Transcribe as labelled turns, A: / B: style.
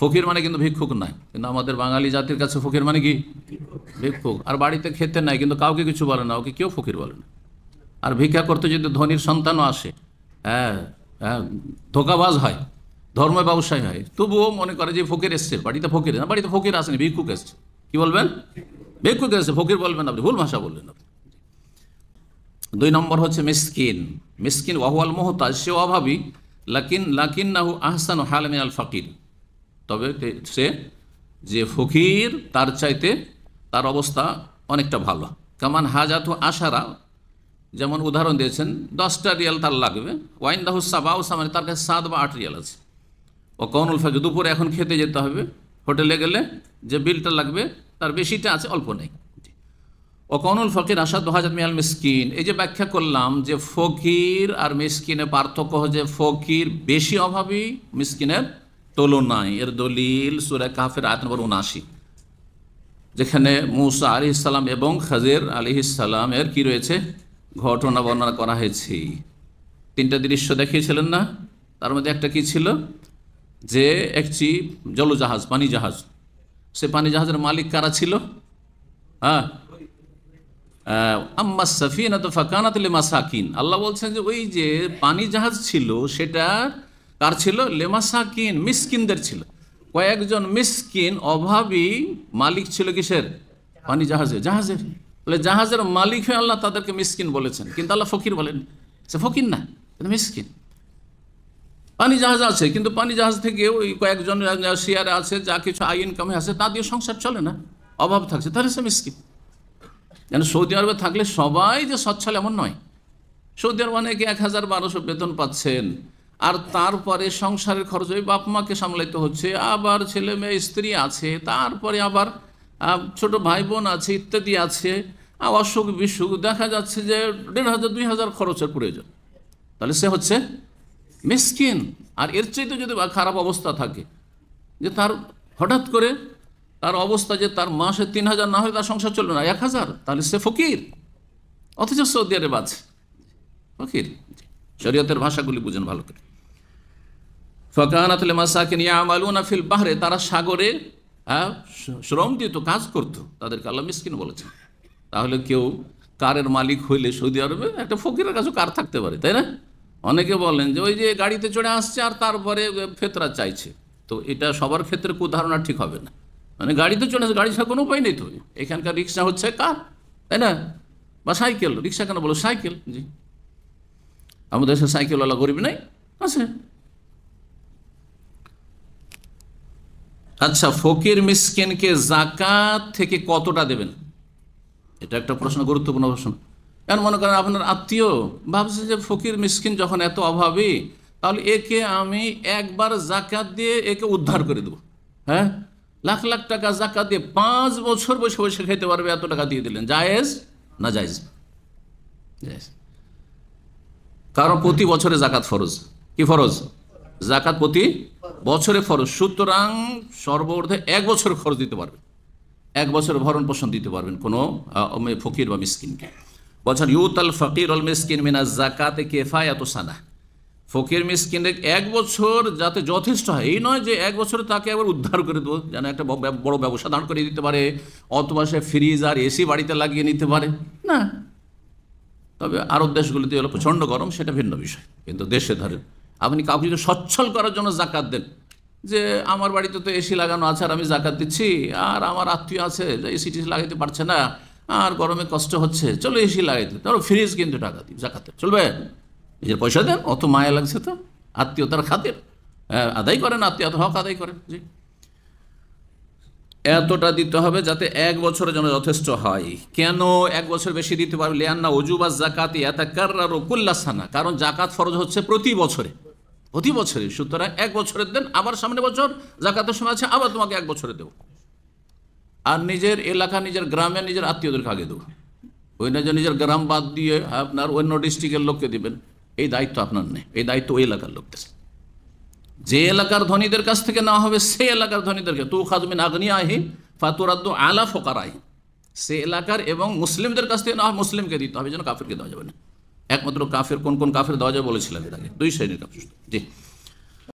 A: ফকির মানে কিন্তু ভিক্ষুক নাই কিন্তু আমাদের বাঙালি জাতির কাছে ফকির মানে কি ভিক্ষুক আর বাড়িতে খেতে নাই কিন্তু কাউকে কিছু বলে না ওকে কেউ ফকির বলে না আর ভিক্ষা করতে যদি ধনির সন্তানও আসে হ্যাঁ হ্যাঁ ধোকাবাজ হয় ধর্ম ব্যবসায় হয় তবুও মনে করে যে ফকির এসছে বাড়িতে ফকির না বাড়িতে ফকির আসেনি ভিক্ষুক এসছে কী বলবেন ভিক্ষুক এসছে ফকির বলবেন আপনি ভুল ভাষা বললেন আপনি দুই নম্বর হচ্ছে মিসকিন মিসকিন ওয়াহুয়াল মোহতাজ সে অভাবী লাকিন লাকিন নাহু আহসান হালমিন আল ফকির তবে সে যে ফকির তার চাইতে তার অবস্থা অনেকটা ভালো কামান হাজাত আশারা যেমন উদাহরণ দিয়েছেন দশটা রিয়াল তার লাগবে ওয়াইন দাহ সাবাও সামানে তার কাছে সাত বা আট রিয়াল আছে ও কৌনুল ফাঁকে দুপুরে এখন খেতে যেতে হবে হোটেলে গেলে যে বিলটা লাগবে তার বেশিটা আছে অল্প নেই ও কৌনুল ফকির দু হাজার মিয়াল মিসকিন এই যে ব্যাখ্যা করলাম যে ফকির আর মিসকিনের পার্থক্য হচ্ছে ফকির বেশি অভাবী মিসকিনের তুলনায় এর দলিল সুরা কাহাফের আয়াত নম্বর উনআশি যেখানে মুসা আলি ইসালাম এবং খাজের আলি এর কি রয়েছে ঘটনা বর্ণনা করা হয়েছে তিনটা দৃশ্য দেখিয়েছিলেন না তার মধ্যে একটা কি ছিল যে একটি জলজাহাজ পানি জাহাজ সে পানি জাহাজের মালিক কারা ছিল হ্যাঁ আম্মা সাফিনা তো ফাকানাতলে মাসাকিন আল্লাহ বলছেন যে ওই যে পানি জাহাজ ছিল সেটা কার ছিল লেমাসাকিন মিসকিনদের ছিল কয়েকজন মিসকিন অভাবী মালিক ছিল কিসের পানি জাহাজে জাহাজের বলে জাহাজের মালিক হয়ে আল্লাহ তাদেরকে মিসকিন বলেছেন কিন্তু আল্লাহ ফকির বলেন সে ফকির না মিসকিন পানি জাহাজ আছে কিন্তু পানি জাহাজ থেকে ওই কয়েকজন শিয়ারে আছে যা কিছু আই ইনকামে আছে তা দিয়ে সংসার চলে না অভাব থাকছে তাহলে সে মিসকিন যেন সৌদি আরবে থাকলে সবাই যে সচ্ছল এমন নয় সৌদি আরব অনেকে এক হাজার বারোশো বেতন পাচ্ছেন আর তারপরে সংসারের খরচ ওই বাপ মাকে সামলাইতে হচ্ছে আবার ছেলে মেয়ে স্ত্রী আছে তারপরে আবার ছোট ভাই বোন আছে ইত্যাদি আছে অসুখ বিসুখ দেখা যাচ্ছে যে দেড় হাজার দুই হাজার খরচের প্রয়োজন তাহলে সে হচ্ছে মিসকিন আর এর চাইতে যদি খারাপ অবস্থা থাকে যে তার হঠাৎ করে তার অবস্থা যে তার মাসে তিন হাজার না হলে তার সংসার চলবে না এক হাজার তাহলে সে ফকির অথচ সৌদি আরব আছে ফকির শরীয়তের ভাষাগুলি বুঝেন ভালো করে ফকানাতুল মাসাকিন ইয়ামালুনা ফিল বাহরে তারা সাগরে শ্রম দিত কাজ করত তাদেরকে আল্লাহ মিসকিন বলেছেন তাহলে কেউ কারের মালিক হইলে সৌদি আরবে একটা ফকিরের কাছে কার থাকতে পারে তাই না অনেকে বলেন যে ওই যে গাড়িতে চড়ে আসছে আর তারপরে ফেতরা চাইছে তো এটা সবার ক্ষেত্রে ধারণা ঠিক হবে না মানে গাড়িতে চলে আসে গাড়ি ছাড়া কোনো উপায় নেই তো এখানকার রিক্সা হচ্ছে কার তাই না বা সাইকেল রিক্সা কেন বলো সাইকেল জি আমাদের সাইকেলওয়ালা গরিব নাই আছে আচ্ছা ফকির মিসকিনকে জাকাত থেকে কতটা দেবেন এটা একটা প্রশ্ন গুরুত্বপূর্ণ প্রশ্ন কারণ মনে করেন আপনার আত্মীয় ভাবছে যে ফকির মিসকিন যখন এত অভাবী তাহলে একে আমি একবার জাকাত দিয়ে একে উদ্ধার করে দেবো হ্যাঁ লাখ লাখ টাকা জাকাত দিয়ে পাঁচ বছর বসে বসে খেতে পারবে এত টাকা দিয়ে দিলেন জায়েজ না জায়েজ জায়েজ কারণ প্রতি বছরে জাকাত ফরজ কি ফরজ জাকাত প্রতি বছরে ফরজ সুতরাং সর্বর্ধে এক বছর খরচ দিতে পারবেন এক বছর ভরণ পোষণ দিতে পারবেন কোনো ফকির বা মিসকিনকে বলছেন আল ফকির অল মিসকিন মিনা জাকাতে এত সানা ফকির মিসকিন এক বছর যাতে যথেষ্ট হয় এই নয় যে এক বছর তাকে আবার উদ্ধার করে দেবো যেন একটা বড় ব্যবসা দাঁড় করে দিতে পারে অথবা সে ফ্রিজ আর এসি বাড়িতে লাগিয়ে নিতে পারে না তবে আরব দেশগুলিতে হলো প্রচণ্ড গরম সেটা ভিন্ন বিষয় কিন্তু দেশে ধরে আপনি কাউকে সচ্ছল করার জন্য জাকাত দেন যে আমার বাড়িতে তো এসি লাগানো আছে আর আমি জাকাত দিচ্ছি আর আমার আত্মীয় আছে যে এসি টিসি লাগাতে পারছে না আর গরমে কষ্ট হচ্ছে চলো এসি লাগাইতে দিল ফ্রিজ কিন্তু টাকা দিই জাকাতে চলবে নিজের পয়সা দেন অত মায়া লাগছে তো আত্মীয়তার খাতের হ্যাঁ, আদায় করেন আত্মীয়তা হক আদায় করেন জি এতটা দিতে হবে যাতে এক বছরের জন্য যথেষ্ট হয় কেন এক বছর বেশি দিতে পারবে লেয়ান্না অজুবাস জাকাত এত কার্লা সানা কারণ জাকাত ফরজ হচ্ছে প্রতি বছরে প্রতি বছরে সুতরাং এক বছরের দেন আবার সামনে বছর জাকাতের সময় আছে আবার তোমাকে এক বছরে দেবো আর নিজের এলাকা নিজের গ্রামে নিজের আত্মীয়দেরকে আগে দেবো ওই না যে নিজের গ্রাম বাদ দিয়ে আপনার অন্য ডিস্ট্রিক্টের লোককে দিবেন এই দায়িত্ব আপনার নেই এই দায়িত্ব ওই এলাকার লোকদের যে এলাকার ধনীদের কাছ থেকে নেওয়া হবে সে এলাকার ধনীদেরকে তু খাজমিন আগ্নি আহি ফাতুরাদ্দু আলা ফোকার আহি সে এলাকার এবং মুসলিমদের কাছ থেকে নেওয়া হয় মুসলিমকে দিতে হবে যেন কাফিরকে দেওয়া যাবে না একমাত্র কাফের কোন কোন কাফের দরজা বলেছিলেন তাকে দুই শ্রেণীর কাফের জি